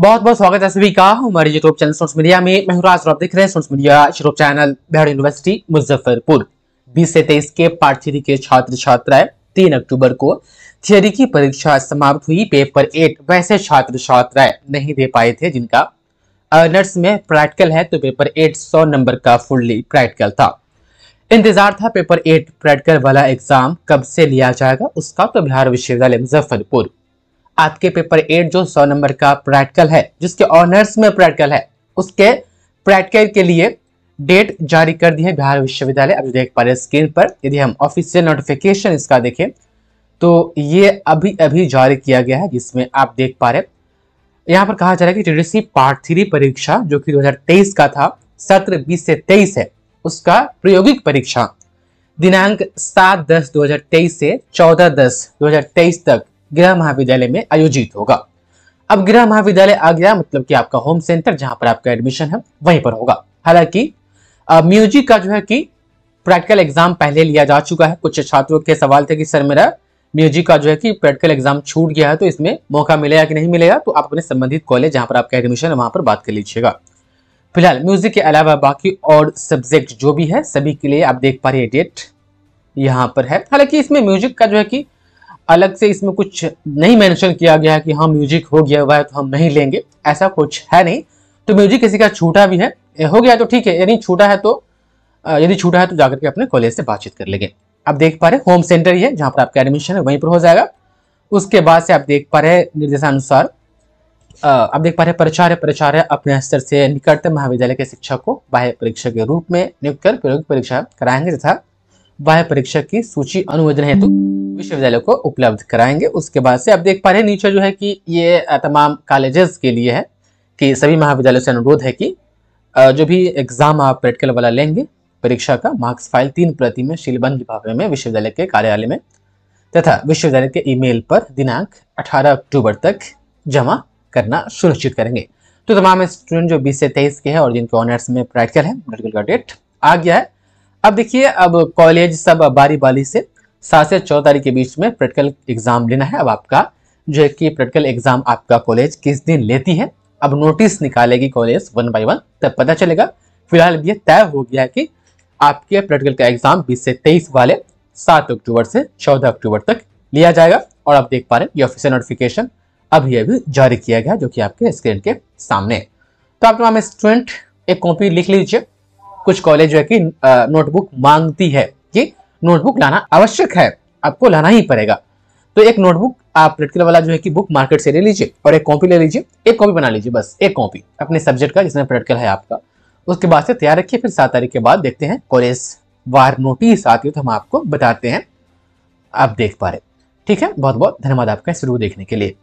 बहुत बहुत स्वागत है सभी का हमारे यूट्यूब चैनल सोर्स मीडिया में मैं आप देख रहे हैं source media YouTube channel Bihar university Muzaffarpur बीस से तेईस के पार्ट थ्री के छात्र छात्राएं तीन अक्टूबर को थियोरी की परीक्षा समाप्त हुई पेपर एट वैसे छात्र छात्राएं नहीं दे पाए थे जिनका अनर्स में प्रैक्टिकल है तो पेपर एट सौ नंबर का फुल्ली प्रैक्टिकल था इंतजार था पेपर एट प्रैक्टिकल वाला एग्जाम कब से लिया जाएगा उसका तो बिहार विश्वविद्यालय मुजफ्फरपुर आज के पेपर एट जो सौ नंबर का प्रैक्टिकल है जिसके ऑनर्स में प्रैक्टिकल है उसके प्रैक्टिकल के लिए डेट जारी कर दी है बिहार विश्वविद्यालय अभी देख पा रहे स्क्रीन पर यदि हम ऑफिशियल नोटिफिकेशन इसका देखें तो ये अभी अभी जारी किया गया है जिसमें आप देख पा रहे यहाँ पर कहा जा रहा है कि टीडीसी पार्ट थ्री परीक्षा जो कि 2023 का था सत्र 20 से 23 है उसका प्रायोगिक परीक्षा दिनांक 7 दस 2023 से 14 दस 2023 तक गृह महाविद्यालय में आयोजित होगा अब गृह महाविद्यालय आ गया मतलब कि आपका होम सेंटर जहां पर आपका एडमिशन है वहीं पर होगा हालांकि म्यूजिक का जो है कि प्रैक्टिकल एग्जाम पहले लिया जा चुका है कुछ छात्रों के सवाल थे कि सर मेरा म्यूजिक का जो है कि प्रैक्टिकल एग्जाम छूट गया है तो इसमें मौका मिलेगा कि नहीं मिलेगा तो आप अपने संबंधित कॉलेज जहां पर आपका एडमिशन है वहां पर बात कर लीजिएगा फिलहाल म्यूजिक के अलावा बाकी और सब्जेक्ट जो भी है सभी के लिए आप देख पा रहे डेट यहाँ पर है हालांकि इसमें म्यूजिक का जो है कि अलग से इसमें कुछ नहीं मेंशन किया गया है कि हाँ म्यूजिक हो गया हुआ है तो हम नहीं लेंगे ऐसा कुछ है नहीं तो म्यूजिक किसी का छूटा भी है हो गया तो ठीक है यानी छूटा है तो यदि छूटा है तो जाकर के अपने कॉलेज से बातचीत कर लेंगे आप देख पा रहे होम सेंटर ही है जहाँ पर आपका एडमिशन है वहीं पर हो जाएगा उसके बाद से आप देख पा रहे निर्देशानुसार आप देख पा रहे प्रचार प्रचार्य अपने स्तर से निकटतम महाविद्यालय के शिक्षक को बाह्य परीक्षा के रूप में नियुक्त कर प्रयोग परीक्षा कराएंगे तथा बाह्य परीक्षा की सूची अनुमोदन हेतु विश्वविद्यालय को उपलब्ध कराएंगे उसके बाद से आप देख पा रहे हैं नीचे जो है कि ये तमाम कॉलेजेस के लिए है कि सभी महाविद्यालयों से अनुरोध है कि जो भी एग्जाम आप प्रैक्टिकल वाला लेंगे परीक्षा का मार्क्स फाइल तीन प्रति में शिलबंद लिफाफे में विश्वविद्यालय के कार्यालय में तथा विश्वविद्यालय के ईमेल पर दिनांक 18 अक्टूबर तक जमा करना सुनिश्चित करेंगे तो तमाम स्टूडेंट जो 20 से 23 के हैं और जिनके ऑनर्स में प्रैक्टिकल है प्रैक्टिकल का डेट आ गया है अब देखिए अब कॉलेज सब बारी बारी से सात से चौदह तारीख के बीच में प्रैक्टिकल एग्जाम लेना है अब आपका जो है कि प्रैक्टिकल एग्जाम आपका कॉलेज किस दिन लेती है अब नोटिस निकालेगी कॉलेज वन बाय वन तब पता चलेगा फिलहाल ये तय हो गया है कि आपके प्रैक्टिकल का एग्जाम 20 से 23 वाले 7 अक्टूबर से 14 अक्टूबर तक लिया जाएगा और आप देख पा रहे हैं ये ऑफिशियल नोटिफिकेशन अभी अभी जारी किया गया जो कि आपके स्क्रीन के सामने तो आप तमाम स्टूडेंट एक कॉपी लिख लीजिए कुछ कॉलेज जो है कि नोटबुक मांगती है कि नोटबुक लाना आवश्यक है आपको लाना ही पड़ेगा तो एक नोटबुक आप प्रैक्टिकल वाला जो है कि बुक मार्केट से ले लीजिए और एक कॉपी ले लीजिए एक कॉपी बना लीजिए बस एक कॉपी अपने सब्जेक्ट का जिसमें प्रैक्टिकल है आपका उसके बाद से तैयार रखिए फिर सात तारीख के बाद देखते हैं कॉलेज वार नोटिस आती है तो हम आपको बताते हैं आप देख पा रहे ठीक है बहुत बहुत धन्यवाद आपका इस वीडियो देखने के लिए